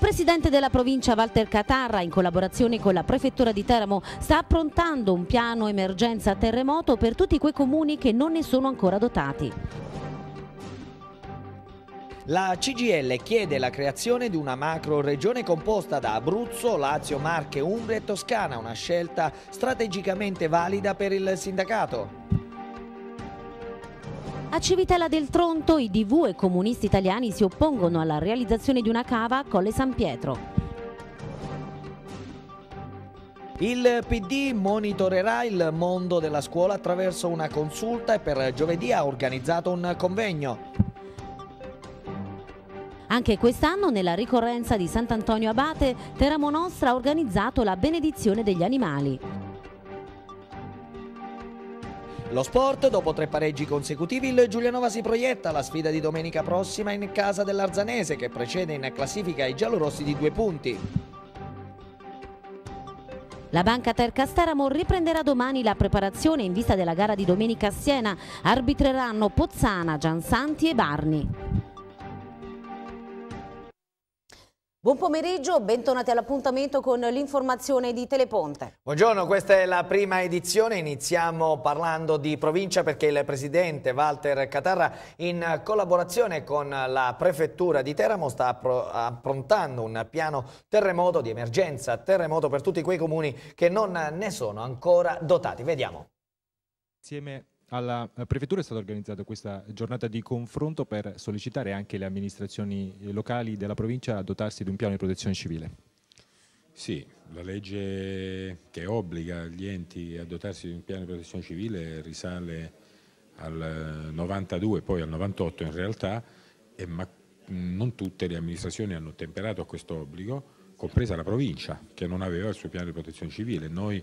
presidente della provincia Walter Catarra, in collaborazione con la prefettura di Teramo, sta approntando un piano emergenza terremoto per tutti quei comuni che non ne sono ancora dotati. La CGL chiede la creazione di una macro regione composta da Abruzzo, Lazio, Marche, Umbria e Toscana, una scelta strategicamente valida per il sindacato. A Civitella del Tronto i DV e comunisti italiani si oppongono alla realizzazione di una cava a Colle San Pietro. Il PD monitorerà il mondo della scuola attraverso una consulta e per giovedì ha organizzato un convegno. Anche quest'anno, nella ricorrenza di Sant'Antonio Abate, Teramo Nostra ha organizzato la benedizione degli animali. Lo sport, dopo tre pareggi consecutivi, il Giulianova si proietta alla sfida di domenica prossima in casa dell'Arzanese che precede in classifica i giallorossi di due punti. La banca Tercastaramo riprenderà domani la preparazione in vista della gara di domenica a Siena. Arbitreranno Pozzana, Gian Santi e Barni. Buon pomeriggio, bentornati all'appuntamento con l'informazione di Teleponte. Buongiorno, questa è la prima edizione, iniziamo parlando di provincia perché il presidente Walter Catarra in collaborazione con la prefettura di Teramo sta approntando un piano terremoto di emergenza, terremoto per tutti quei comuni che non ne sono ancora dotati. Vediamo. Insieme alla Prefettura è stata organizzata questa giornata di confronto per sollecitare anche le amministrazioni eh, locali della provincia a dotarsi di un piano di protezione civile. Sì, la legge che obbliga gli enti a dotarsi di un piano di protezione civile risale al 92, poi al 98 in realtà, ma non tutte le amministrazioni hanno temperato a questo obbligo, compresa la provincia che non aveva il suo piano di protezione civile. Noi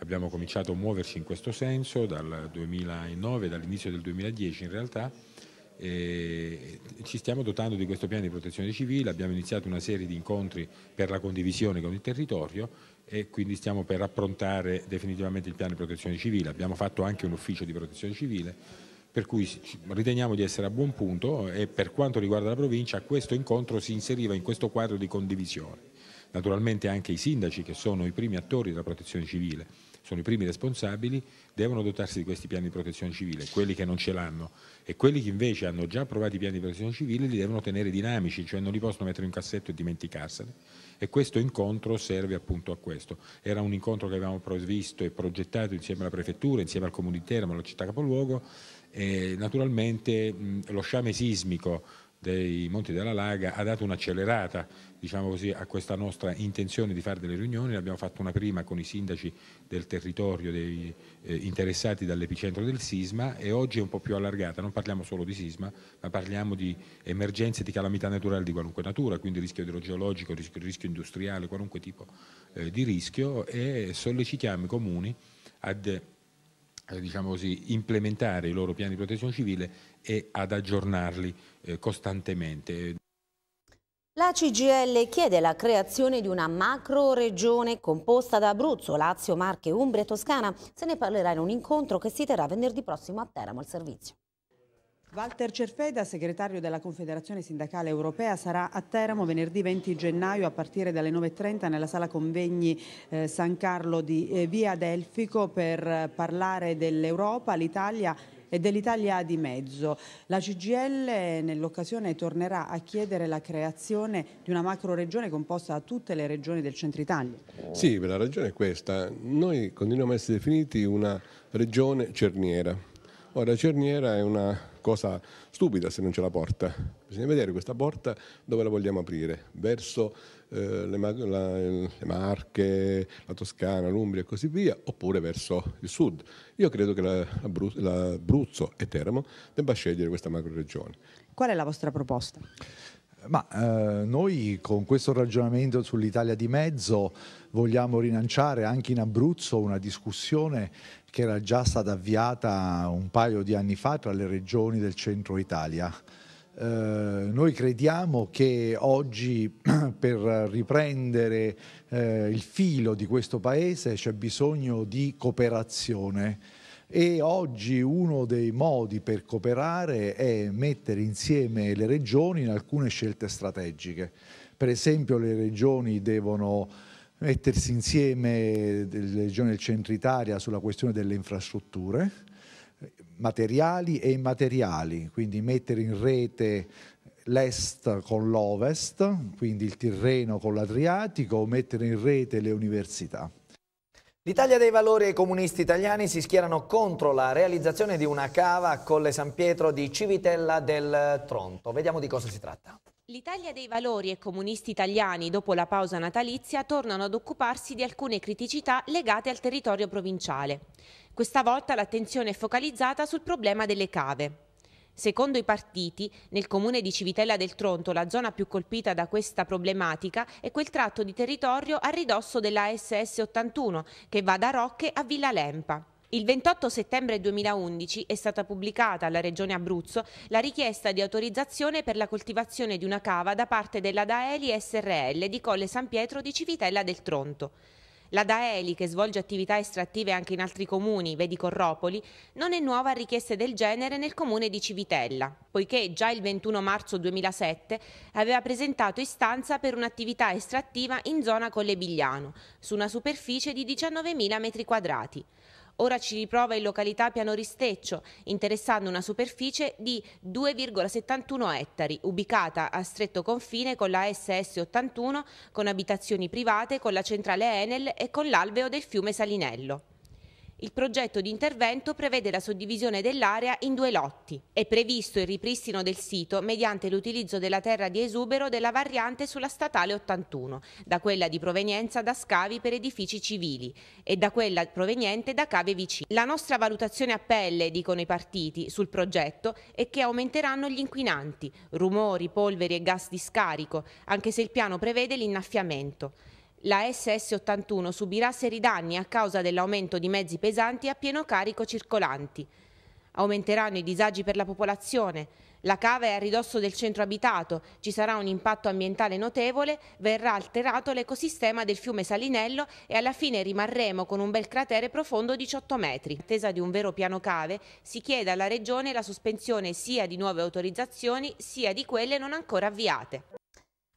Abbiamo cominciato a muoverci in questo senso dal 2009, dall'inizio del 2010 in realtà. E ci stiamo dotando di questo piano di protezione civile, abbiamo iniziato una serie di incontri per la condivisione con il territorio e quindi stiamo per approntare definitivamente il piano di protezione civile. Abbiamo fatto anche un ufficio di protezione civile, per cui riteniamo di essere a buon punto e per quanto riguarda la provincia questo incontro si inseriva in questo quadro di condivisione. Naturalmente anche i sindaci che sono i primi attori della protezione civile sono i primi responsabili, devono dotarsi di questi piani di protezione civile, quelli che non ce l'hanno e quelli che invece hanno già approvato i piani di protezione civile li devono tenere dinamici, cioè non li possono mettere in cassetto e dimenticarsene. E questo incontro serve appunto a questo. Era un incontro che avevamo previsto e progettato insieme alla prefettura, insieme al comune di Teramo, alla città capoluogo. E naturalmente lo sciame sismico dei Monti della Laga ha dato un'accelerata diciamo così, a questa nostra intenzione di fare delle riunioni, ne abbiamo fatto una prima con i sindaci del territorio dei, eh, interessati dall'epicentro del sisma e oggi è un po' più allargata, non parliamo solo di sisma, ma parliamo di emergenze di calamità naturali di qualunque natura, quindi rischio idrogeologico, rischio, rischio industriale, qualunque tipo eh, di rischio e sollecitiamo i comuni ad eh, diciamo così, implementare i loro piani di protezione civile e ad aggiornarli eh, costantemente. La CGL chiede la creazione di una macro regione composta da Abruzzo, Lazio, Marche, Umbria e Toscana. Se ne parlerà in un incontro che si terrà venerdì prossimo a Teramo al servizio. Walter Cerfeda, segretario della Confederazione Sindacale Europea, sarà a Teramo venerdì 20 gennaio a partire dalle 9.30 nella sala convegni eh, San Carlo di eh, Via Delfico per parlare dell'Europa, l'Italia e dell'Italia di mezzo. La CGL eh, nell'occasione tornerà a chiedere la creazione di una macro regione composta da tutte le regioni del centro Italia. Sì, la ragione è questa. Noi continuiamo a essere definiti una regione cerniera. Ora, cerniera è una cosa stupida se non c'è la porta. Bisogna vedere questa porta dove la vogliamo aprire, verso eh, le, la, le, Marche, la Toscana, l'Umbria e così via, oppure verso il sud. Io credo che l'Abruzzo la, la e Teramo debba scegliere questa macro-regione. Qual è la vostra proposta? Ma eh, noi con questo ragionamento sull'Italia di mezzo vogliamo rilanciare anche in Abruzzo una discussione che era già stata avviata un paio di anni fa tra le regioni del centro Italia. Eh, noi crediamo che oggi per riprendere eh, il filo di questo Paese c'è bisogno di cooperazione e oggi uno dei modi per cooperare è mettere insieme le regioni in alcune scelte strategiche. Per esempio le regioni devono mettersi insieme delle regioni del centro Italia sulla questione delle infrastrutture materiali e immateriali, quindi mettere in rete l'est con l'ovest, quindi il Tirreno con l'Adriatico, mettere in rete le università. L'Italia dei Valori e i comunisti italiani si schierano contro la realizzazione di una cava a Colle San Pietro di Civitella del Tronto. Vediamo di cosa si tratta. L'Italia dei Valori e comunisti italiani, dopo la pausa natalizia, tornano ad occuparsi di alcune criticità legate al territorio provinciale. Questa volta l'attenzione è focalizzata sul problema delle cave. Secondo i partiti, nel comune di Civitella del Tronto la zona più colpita da questa problematica è quel tratto di territorio a ridosso della SS 81 che va da Rocche a Villa Lempa. Il 28 settembre 2011 è stata pubblicata alla Regione Abruzzo la richiesta di autorizzazione per la coltivazione di una cava da parte della Daeli SRL di Colle San Pietro di Civitella del Tronto. La Daeli, che svolge attività estrattive anche in altri comuni, vedi Corropoli, non è nuova a richieste del genere nel comune di Civitella, poiché già il 21 marzo 2007 aveva presentato istanza per un'attività estrattiva in zona Collebigliano, su una superficie di 19.000 metri quadrati. Ora ci riprova in località Piano Risteccio, interessando una superficie di 2,71 ettari, ubicata a stretto confine con la SS81, con abitazioni private, con la centrale Enel e con l'alveo del fiume Salinello. Il progetto di intervento prevede la suddivisione dell'area in due lotti. È previsto il ripristino del sito mediante l'utilizzo della terra di esubero della variante sulla statale 81, da quella di provenienza da scavi per edifici civili e da quella proveniente da cave vicine. La nostra valutazione a pelle, dicono i partiti, sul progetto è che aumenteranno gli inquinanti, rumori, polveri e gas di scarico, anche se il piano prevede l'innaffiamento. La SS81 subirà seri danni a causa dell'aumento di mezzi pesanti a pieno carico circolanti. Aumenteranno i disagi per la popolazione. La cava è a ridosso del centro abitato, ci sarà un impatto ambientale notevole, verrà alterato l'ecosistema del fiume Salinello e alla fine rimarremo con un bel cratere profondo 18 metri. In attesa di un vero piano cave si chiede alla Regione la sospensione sia di nuove autorizzazioni sia di quelle non ancora avviate.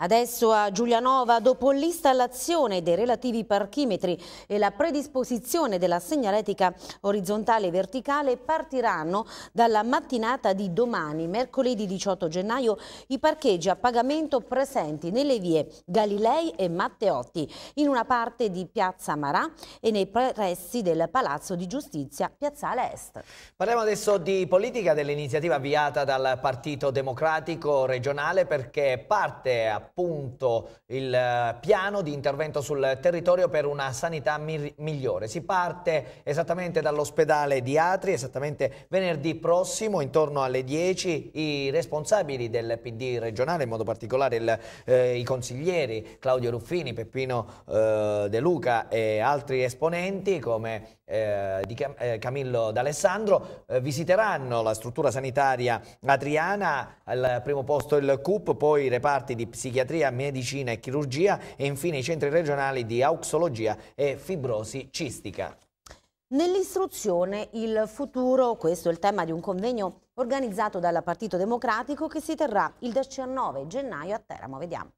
Adesso a Giulianova, dopo l'installazione dei relativi parchimetri e la predisposizione della segnaletica orizzontale e verticale, partiranno dalla mattinata di domani, mercoledì 18 gennaio, i parcheggi a pagamento presenti nelle vie Galilei e Matteotti, in una parte di Piazza Marà e nei pressi del Palazzo di Giustizia, Piazzale Est. Parliamo adesso di politica, dell'iniziativa avviata dal Partito Democratico regionale perché parte a appunto il eh, piano di intervento sul territorio per una sanità migliore. Si parte esattamente dall'ospedale di Atri, esattamente venerdì prossimo, intorno alle 10, i responsabili del PD regionale, in modo particolare il, eh, i consiglieri Claudio Ruffini, Peppino eh, De Luca e altri esponenti come eh, di Cam eh, Camillo D'Alessandro, eh, visiteranno la struttura sanitaria adriana, al primo posto il CUP, poi i reparti di psichiatria pediatria, medicina e chirurgia e infine i centri regionali di auxologia e fibrosi cistica. Nell'istruzione il futuro, questo è il tema di un convegno organizzato dal Partito Democratico che si terrà il 19 gennaio a Teramo. Vediamo.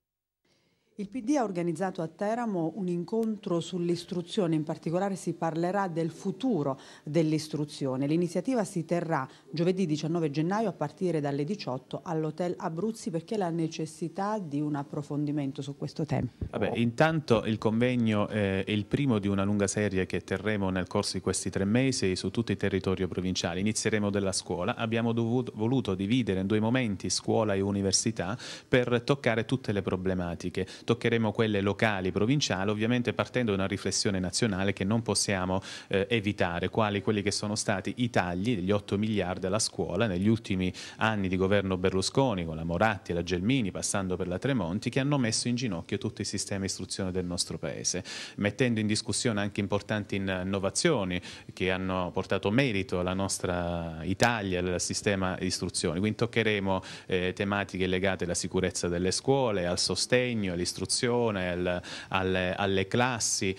Il PD ha organizzato a Teramo un incontro sull'istruzione, in particolare si parlerà del futuro dell'istruzione. L'iniziativa si terrà giovedì 19 gennaio a partire dalle 18 all'Hotel Abruzzi perché la necessità di un approfondimento su questo tema. Vabbè, intanto il convegno eh, è il primo di una lunga serie che terremo nel corso di questi tre mesi su tutto il territorio provinciale. Inizieremo dalla scuola, abbiamo dovuto, voluto dividere in due momenti scuola e università per toccare tutte le problematiche toccheremo quelle locali, provinciali, ovviamente partendo da una riflessione nazionale che non possiamo eh, evitare, quali quelli che sono stati i tagli degli 8 miliardi alla scuola negli ultimi anni di governo Berlusconi, con la Moratti e la Gelmini, passando per la Tremonti, che hanno messo in ginocchio tutto il sistema istruzione del nostro Paese, mettendo in discussione anche importanti innovazioni che hanno portato merito alla nostra Italia, al sistema istruzione. Quindi toccheremo eh, tematiche legate alla sicurezza delle scuole, al sostegno, all'istruzione all'istruzione, al, alle, alle classi.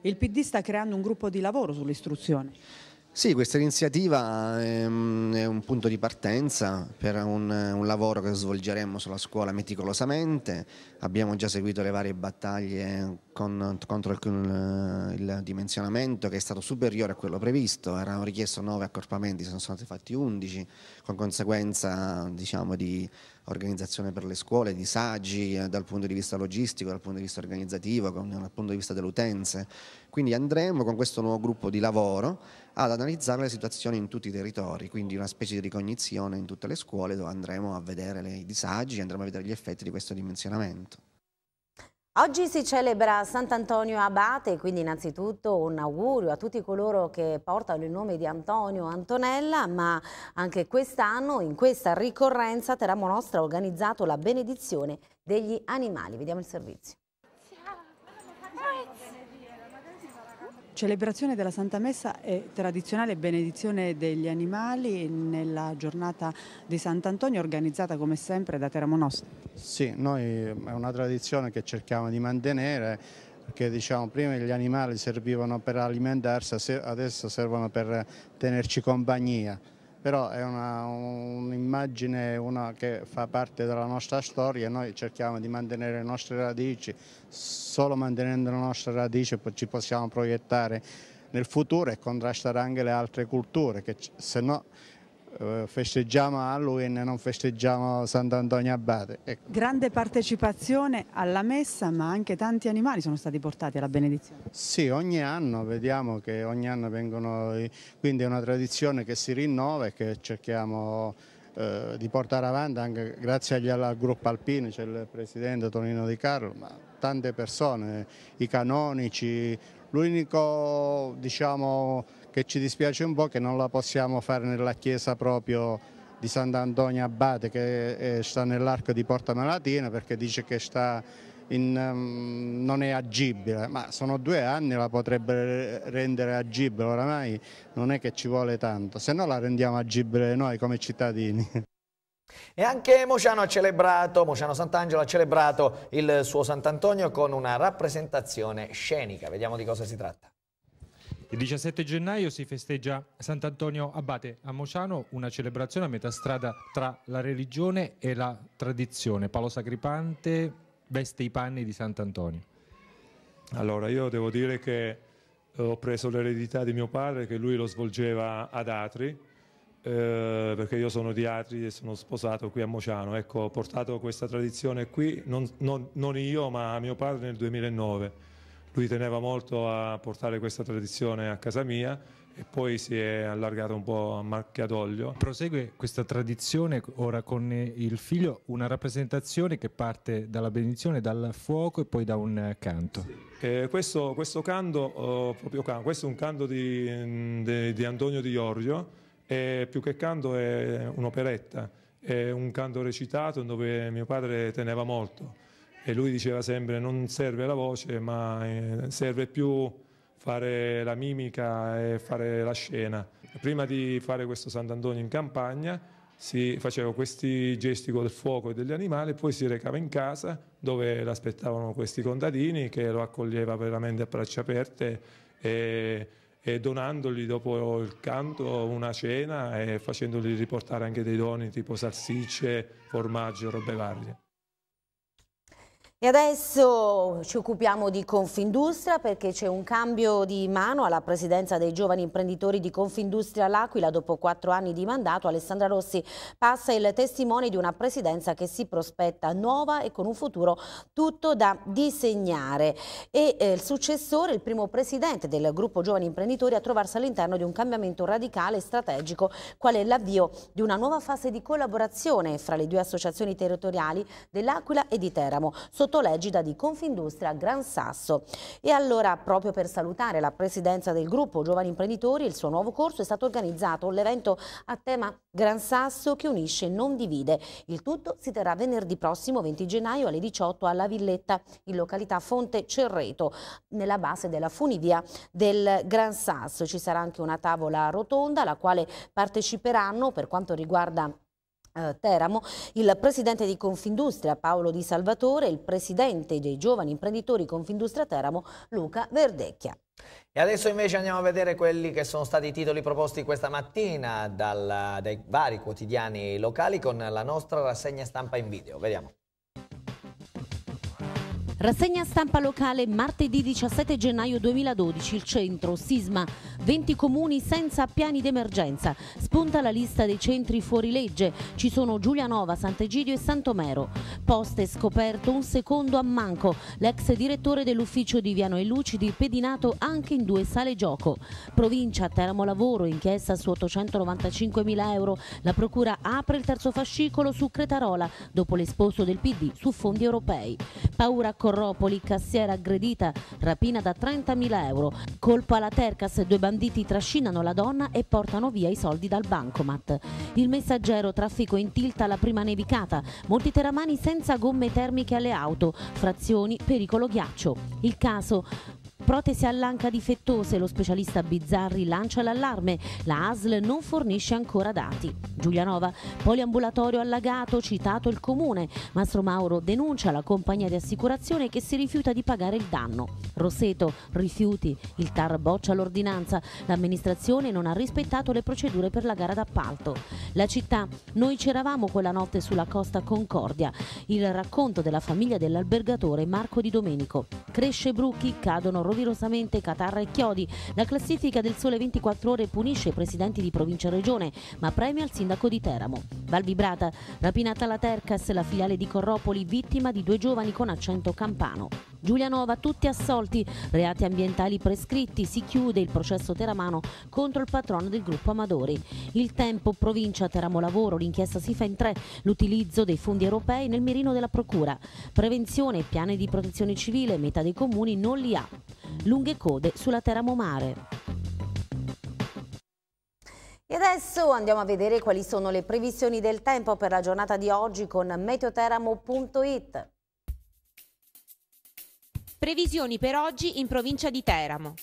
Il PD sta creando un gruppo di lavoro sull'istruzione. Sì, questa iniziativa ehm, è un punto di partenza per un, un, lavoro che svolgeremo sulla scuola meticolosamente. Abbiamo già seguito le varie battaglie con, contro il, il, dimensionamento che è stato superiore a quello previsto. Erano richiesto 9 accorpamenti, sono stati fatti 11, con conseguenza diciamo, di organizzazione per le scuole, disagi eh, dal punto di vista logistico, dal punto di vista organizzativo, dal punto di vista delle utenze. Quindi andremo con questo nuovo gruppo di lavoro ad analizzare le situazioni in tutti i territori, quindi una specie di ricognizione in tutte le scuole dove andremo a vedere i disagi, andremo a vedere gli effetti di questo dimensionamento. Oggi si celebra Sant'Antonio Abate, quindi innanzitutto un augurio a tutti coloro che portano il nome di Antonio Antonella, ma anche quest'anno, in questa ricorrenza, Teramo Nostra ha organizzato la benedizione degli animali. Vediamo il servizio. celebrazione della Santa Messa e tradizionale benedizione degli animali nella giornata di Sant'Antonio organizzata come sempre da Terramonos. Sì, noi ehm, è una tradizione che cerchiamo di mantenere perché diciamo, prima gli animali servivano per alimentarsi, adesso servono per tenerci compagnia però è un'immagine un che fa parte della nostra storia e noi cerchiamo di mantenere le nostre radici, solo mantenendo le nostre radici ci possiamo proiettare nel futuro e contrastare anche le altre culture, che se no eh, festeggiamo Halloween e non festeggiamo Sant'Antonio Abate. Ecco. Grande partecipazione alla messa ma anche tanti animali sono stati portati alla benedizione. Sì, ogni anno vediamo che ogni anno vengono, quindi è una tradizione che si rinnova e che cerchiamo eh, di portare avanti anche grazie agli, al gruppo alpino, c'è il presidente Tonino Di Carlo, ma tante persone, i canonici, l'unico diciamo che ci dispiace un po' che non la possiamo fare nella chiesa proprio di Sant'Antonio Abate che eh, sta nell'arco di Porta Malatina perché dice che sta in, ehm, non è agibile, ma sono due anni la potrebbe rendere agibile, oramai non è che ci vuole tanto, se no la rendiamo agibile noi come cittadini. E anche Mociano ha celebrato, Mociano Sant'Angelo ha celebrato il suo Sant'Antonio con una rappresentazione scenica, vediamo di cosa si tratta. Il 17 gennaio si festeggia Sant'Antonio Abate a Mociano, una celebrazione a metà strada tra la religione e la tradizione. Paolo Sacripante veste i panni di Sant'Antonio. Allora, io devo dire che eh, ho preso l'eredità di mio padre, che lui lo svolgeva ad Atri, eh, perché io sono di Atri e sono sposato qui a Mociano. Ecco, ho portato questa tradizione qui, non, non, non io, ma mio padre nel 2009 lui teneva molto a portare questa tradizione a casa mia e poi si è allargato un po' a d'olio. Prosegue questa tradizione ora con il figlio, una rappresentazione che parte dalla benedizione, dal fuoco e poi da un canto. Eh, questo, questo, canto, eh, questo è un canto di, mm, di, di Antonio Di Iorio e più che canto è un'operetta, è un canto recitato dove mio padre teneva molto e lui diceva sempre non serve la voce ma eh, serve più fare la mimica e fare la scena. Prima di fare questo Sant'Antonio in campagna si faceva questi gesti col fuoco e degli animali, poi si recava in casa dove l'aspettavano questi contadini che lo accoglieva veramente a braccia aperte e, e donandogli dopo il canto una cena e facendogli riportare anche dei doni tipo salsicce, formaggio, robe varie. E adesso ci occupiamo di Confindustria perché c'è un cambio di mano alla presidenza dei giovani imprenditori di Confindustria L'Aquila. Dopo quattro anni di mandato Alessandra Rossi passa il testimone di una presidenza che si prospetta nuova e con un futuro tutto da disegnare. E eh, il successore, il primo presidente del gruppo giovani imprenditori a trovarsi all'interno di un cambiamento radicale e strategico quale è l'avvio di una nuova fase di collaborazione fra le due associazioni territoriali dell'Aquila e di Teramo. Sotto sotto legida di Confindustria Gran Sasso. E allora, proprio per salutare la presidenza del gruppo Giovani Imprenditori, il suo nuovo corso è stato organizzato l'evento a tema Gran Sasso che unisce e non divide. Il tutto si terrà venerdì prossimo 20 gennaio alle 18 alla Villetta in località Fonte Cerreto, nella base della funivia del Gran Sasso. Ci sarà anche una tavola rotonda alla quale parteciperanno per quanto riguarda eh, Teramo, il presidente di Confindustria Paolo Di Salvatore e il presidente dei giovani imprenditori Confindustria Teramo Luca Verdecchia. E adesso invece andiamo a vedere quelli che sono stati i titoli proposti questa mattina dal, dai vari quotidiani locali con la nostra rassegna stampa in video. Vediamo. Rassegna stampa locale martedì 17 gennaio 2012, il centro, sisma, 20 comuni senza piani d'emergenza, spunta la lista dei centri fuori legge, ci sono Giulianova, Sant'Egidio e Santomero. Poste scoperto un secondo a Manco, l'ex direttore dell'ufficio di Viano e Lucidi pedinato anche in due sale gioco. Provincia, Teramo Lavoro, inchiesta su 895.000 euro, la procura apre il terzo fascicolo su Cretarola dopo l'esposto del PD su fondi europei. Paura Corropoli, cassiera aggredita, rapina da 30.000 euro. Colpo alla Tercas, due banditi trascinano la donna e portano via i soldi dal bancomat. Il messaggero, traffico in tilt alla prima nevicata, molti teramani senza gomme termiche alle auto, frazioni, pericolo ghiaccio. Il caso, Protesi all'anca difettose, lo specialista Bizzarri lancia l'allarme, la ASL non fornisce ancora dati. Giulianova, poliambulatorio allagato, citato il comune. Mastro Mauro denuncia la compagnia di assicurazione che si rifiuta di pagare il danno. Roseto, rifiuti, il TAR boccia l'ordinanza, l'amministrazione non ha rispettato le procedure per la gara d'appalto. La città, noi c'eravamo quella notte sulla costa Concordia, il racconto della famiglia dell'albergatore Marco Di Domenico. Cresce Brucchi, cadono rovesciati doverosamente Catarra e Chiodi. La classifica del Sole 24 Ore punisce i presidenti di provincia e regione, ma premia il sindaco di Teramo. Valvibrata, rapinata la Tercas, la filiale di Corropoli, vittima di due giovani con accento campano. Giulianova tutti assolti, reati ambientali prescritti, si chiude il processo teramano contro il patrono del gruppo Amadori. Il tempo, provincia, Teramo Lavoro, l'inchiesta si fa in tre, l'utilizzo dei fondi europei nel mirino della Procura, prevenzione e piani di protezione civile, metà dei comuni non li ha. Lunghe code sulla Teramo Mare. E adesso andiamo a vedere quali sono le previsioni del tempo per la giornata di oggi con meteoteramo.it. Previsioni per oggi in provincia di Teramo.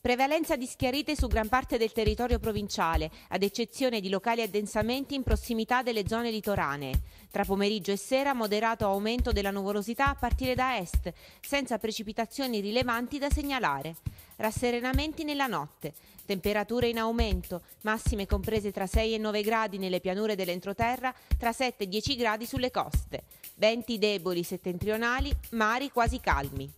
Prevalenza di schiarite su gran parte del territorio provinciale, ad eccezione di locali addensamenti in prossimità delle zone litoranee. Tra pomeriggio e sera moderato aumento della nuvolosità a partire da est, senza precipitazioni rilevanti da segnalare. Rasserenamenti nella notte, temperature in aumento, massime comprese tra 6 e 9 gradi nelle pianure dell'entroterra, tra 7 e 10 gradi sulle coste. Venti deboli settentrionali, mari quasi calmi.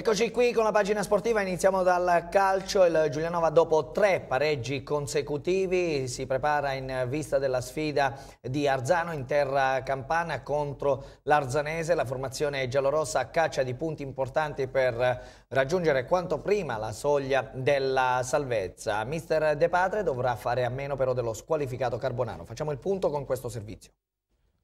Eccoci qui con la pagina sportiva, iniziamo dal calcio, il Giulianova dopo tre pareggi consecutivi si prepara in vista della sfida di Arzano in terra campana contro l'Arzanese, la formazione giallorossa caccia di punti importanti per raggiungere quanto prima la soglia della salvezza. Mister De Padre dovrà fare a meno però dello squalificato Carbonaro, facciamo il punto con questo servizio.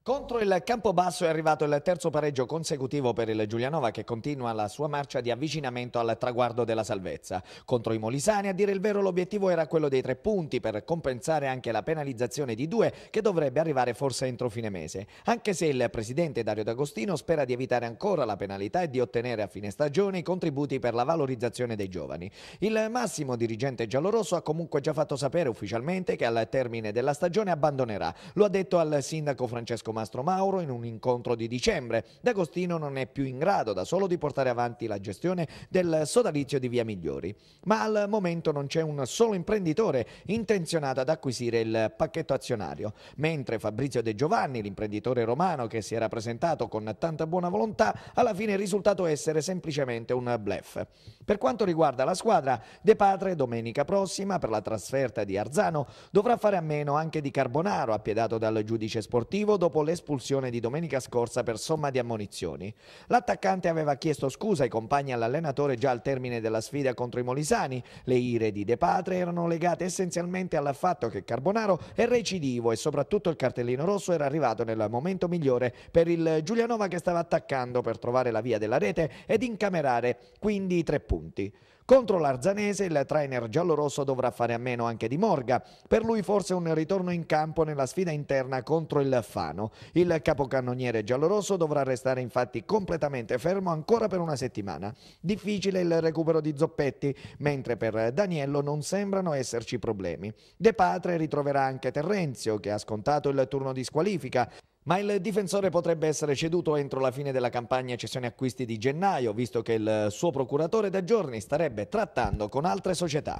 Contro il Campobasso è arrivato il terzo pareggio consecutivo per il Giulianova che continua la sua marcia di avvicinamento al traguardo della salvezza. Contro i Molisani, a dire il vero, l'obiettivo era quello dei tre punti per compensare anche la penalizzazione di due che dovrebbe arrivare forse entro fine mese. Anche se il presidente Dario D'Agostino spera di evitare ancora la penalità e di ottenere a fine stagione i contributi per la valorizzazione dei giovani. Il massimo dirigente giallorosso ha comunque già fatto sapere ufficialmente che al termine della stagione abbandonerà. Lo ha detto al sindaco Francesco Mastro Mauro in un incontro di dicembre. D'Agostino non è più in grado da solo di portare avanti la gestione del sodalizio di Via Migliori, ma al momento non c'è un solo imprenditore intenzionato ad acquisire il pacchetto azionario, mentre Fabrizio De Giovanni, l'imprenditore romano che si era presentato con tanta buona volontà, alla fine è risultato essere semplicemente un blef. Per quanto riguarda la squadra, De Patre domenica prossima per la trasferta di Arzano dovrà fare a meno anche di Carbonaro, appiedato dal giudice sportivo dopo dopo l'espulsione di domenica scorsa per somma di ammonizioni. L'attaccante aveva chiesto scusa ai compagni all'allenatore già al termine della sfida contro i Molisani. Le ire di De Patre erano legate essenzialmente al fatto che Carbonaro è recidivo e soprattutto il cartellino rosso era arrivato nel momento migliore per il Giulianova che stava attaccando per trovare la via della rete ed incamerare quindi i tre punti. Contro l'Arzanese il trainer giallorosso dovrà fare a meno anche di Morga. Per lui forse un ritorno in campo nella sfida interna contro il Fano. Il capocannoniere giallorosso dovrà restare infatti completamente fermo ancora per una settimana. Difficile il recupero di Zoppetti, mentre per Daniello non sembrano esserci problemi. De Patre ritroverà anche Terrenzio che ha scontato il turno di squalifica ma il difensore potrebbe essere ceduto entro la fine della campagna cessione acquisti di gennaio, visto che il suo procuratore da giorni starebbe trattando con altre società.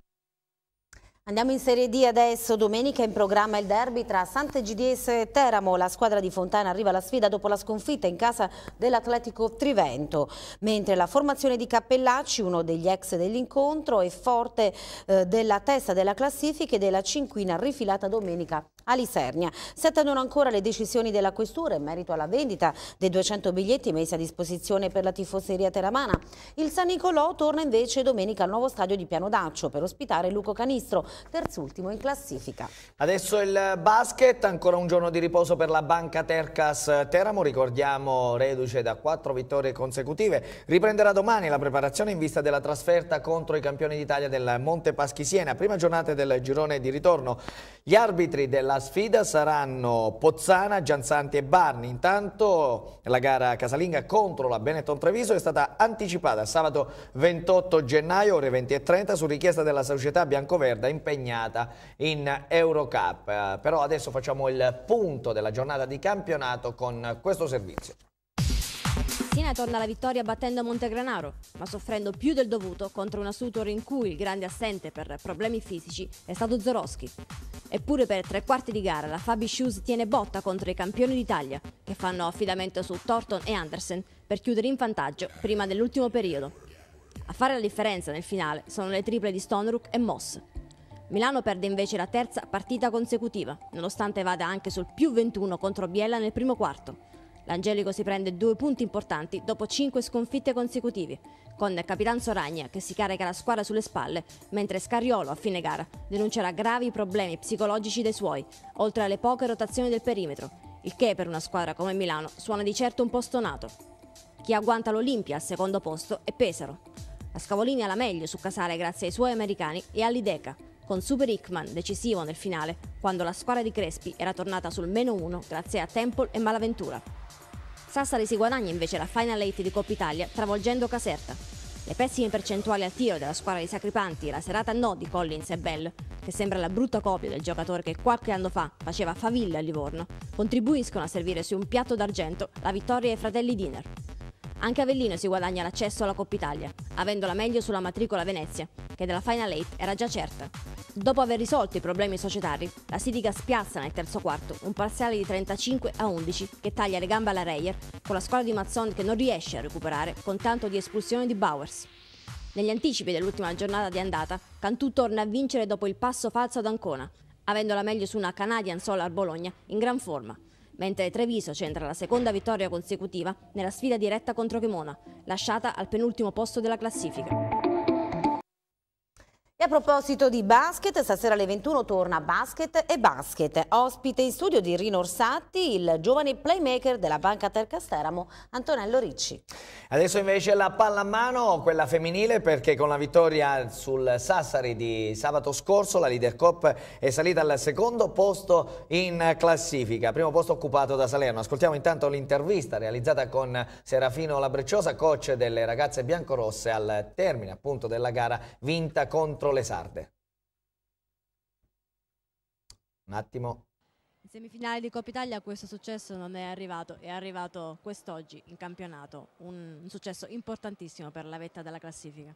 Andiamo in Serie D adesso, domenica in programma il derby tra Sant'Egidiese e Teramo. La squadra di Fontana arriva alla sfida dopo la sconfitta in casa dell'Atletico Trivento, mentre la formazione di Cappellacci, uno degli ex dell'incontro, è forte eh, della testa della classifica e della cinquina rifilata domenica a Lisernia. Si attendono ancora le decisioni della Questura in merito alla vendita dei 200 biglietti messi a disposizione per la tifoseria teramana. Il San Nicolò torna invece domenica al nuovo stadio di Piano Daccio per ospitare Luco Canistro terzultimo in classifica. Adesso il basket, ancora un giorno di riposo per la Banca Tercas Teramo, ricordiamo reduce da quattro vittorie consecutive, riprenderà domani la preparazione in vista della trasferta contro i campioni d'Italia del Monte Paschi Siena, prima giornata del girone di ritorno. Gli arbitri della sfida saranno Pozzana, Gianzanti e Barni. Intanto la gara casalinga contro la Benetton Treviso è stata anticipata sabato 28 gennaio ore 20.30 su richiesta della società biancoverda impegnata in Eurocup. Eh, però adesso facciamo il punto della giornata di campionato con questo servizio. Fiorentina torna alla vittoria battendo Montegranaro, ma soffrendo più del dovuto contro una Sutor in cui il grande assente per problemi fisici è stato Zoroschi. Eppure per tre quarti di gara la Fabi Shoes tiene botta contro i campioni d'Italia, che fanno affidamento su Thornton e Andersen per chiudere in vantaggio prima dell'ultimo periodo. A fare la differenza nel finale sono le triple di Stonrook e Moss, Milano perde invece la terza partita consecutiva, nonostante vada anche sul più 21 contro Biella nel primo quarto. L'Angelico si prende due punti importanti dopo cinque sconfitte consecutive, con Capitan Soragna che si carica la squadra sulle spalle, mentre Scariolo a fine gara denuncerà gravi problemi psicologici dei suoi, oltre alle poche rotazioni del perimetro, il che per una squadra come Milano suona di certo un po' stonato. Chi agguanta l'Olimpia al secondo posto è Pesaro. La Scavolini ha la meglio su Casale grazie ai suoi americani e all'Ideca, con Super Hickman decisivo nel finale, quando la squadra di Crespi era tornata sul meno 1 grazie a Temple e Malaventura. Sassari si guadagna invece la Final 8 di Coppa Italia travolgendo Caserta. Le pessime percentuali al tiro della squadra di Sacripanti e la serata no di Collins e Bell, che sembra la brutta copia del giocatore che qualche anno fa faceva faville a Livorno, contribuiscono a servire su un piatto d'argento la vittoria ai fratelli Diner. Anche Avellino si guadagna l'accesso alla Coppa Italia, avendola meglio sulla matricola Venezia, che della Final 8 era già certa. Dopo aver risolto i problemi societari, la Sidica spiazza nel terzo quarto un parziale di 35 a 11 che taglia le gambe alla Reyer, con la squadra di Mazzon che non riesce a recuperare con tanto di espulsione di Bowers. Negli anticipi dell'ultima giornata di andata, Cantù torna a vincere dopo il passo falso ad Ancona, avendo la meglio su una Canadian Solar Bologna in gran forma, mentre Treviso centra la seconda vittoria consecutiva nella sfida diretta contro Chemona, lasciata al penultimo posto della classifica. E a proposito di basket, stasera alle 21 torna basket e basket. Ospite in studio di Rino Orsatti, il giovane playmaker della Banca Tercasteramo, Antonello Ricci. Adesso invece la palla a mano, quella femminile, perché con la vittoria sul Sassari di sabato scorso la Leader Cop è salita al secondo posto in classifica, primo posto occupato da Salerno. Ascoltiamo intanto l'intervista realizzata con Serafino Labrecciosa, coach delle ragazze biancorosse al termine appunto della gara vinta contro contro le sarde. Un attimo. In semifinale di Coppa Italia questo successo non è arrivato, è arrivato quest'oggi in campionato, un, un successo importantissimo per la vetta della classifica.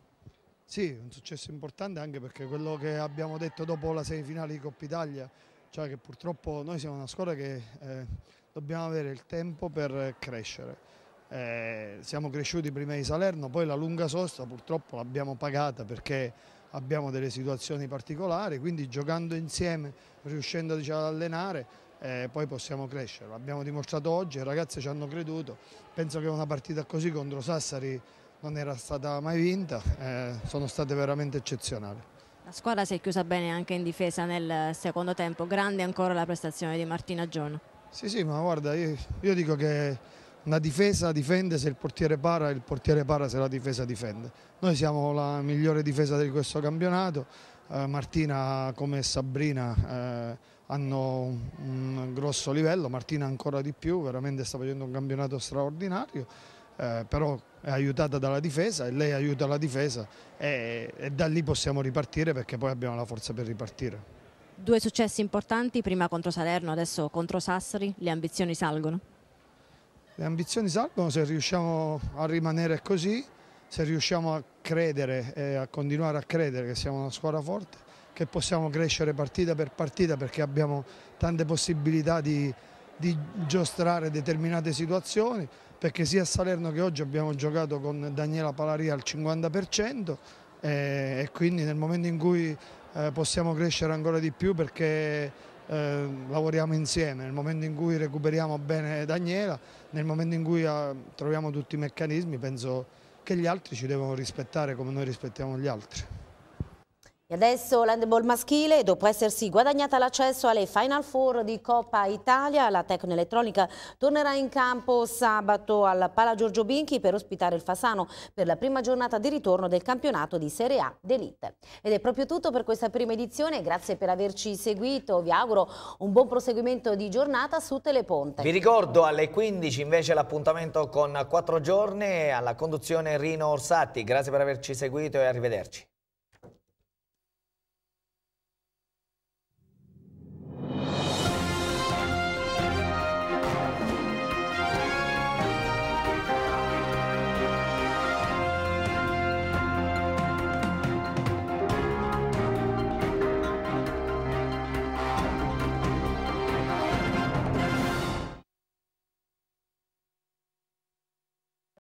Sì, un successo importante anche perché quello che abbiamo detto dopo la semifinale di Coppa Italia, cioè che purtroppo noi siamo una squadra che eh, dobbiamo avere il tempo per crescere. Eh, siamo cresciuti prima di Salerno, poi la lunga sosta purtroppo l'abbiamo pagata perché abbiamo delle situazioni particolari, quindi giocando insieme, riuscendo diciamo, ad allenare, eh, poi possiamo crescere. L'abbiamo dimostrato oggi, i ragazzi ci hanno creduto, penso che una partita così contro Sassari non era stata mai vinta, eh, sono state veramente eccezionali. La squadra si è chiusa bene anche in difesa nel secondo tempo, grande ancora la prestazione di Martina Giorno. Sì, sì, ma guarda, io, io dico che una difesa difende se il portiere para e il portiere para se la difesa difende. Noi siamo la migliore difesa di questo campionato, eh, Martina come Sabrina eh, hanno un, un, grosso livello, Martina ancora di più, veramente sta facendo un campionato straordinario, eh, però è aiutata dalla difesa e lei aiuta la difesa e, e da lì possiamo ripartire perché poi abbiamo la forza per ripartire. Due successi importanti, prima contro Salerno, adesso contro Sassari, le ambizioni salgono. Le ambizioni salgono se riusciamo a rimanere così, se riusciamo a credere e a continuare a credere che siamo una squadra forte, che possiamo crescere partita per partita perché abbiamo tante possibilità di, di giostrare determinate situazioni, perché sia a Salerno che oggi abbiamo giocato con Daniela Palaria al 50% e, eh, e quindi nel momento in cui eh, possiamo crescere ancora di più perché Ehm, lavoriamo insieme, nel momento in cui recuperiamo bene Daniela, nel momento in cui ah, troviamo tutti i meccanismi penso che gli altri ci devono rispettare come noi rispettiamo gli altri. E adesso l'handball maschile, dopo essersi guadagnata l'accesso alle Final Four di Coppa Italia, la Tecno Elettronica tornerà in campo sabato al Pala Giorgio Binchi per ospitare il Fasano per la prima giornata di ritorno del campionato di Serie A d'Elite. Ed è proprio tutto per questa prima edizione, grazie per averci seguito, vi auguro un buon proseguimento di giornata su Teleponte. Vi ricordo alle 15 invece l'appuntamento con 4 giorni alla conduzione Rino Orsatti, grazie per averci seguito e arrivederci.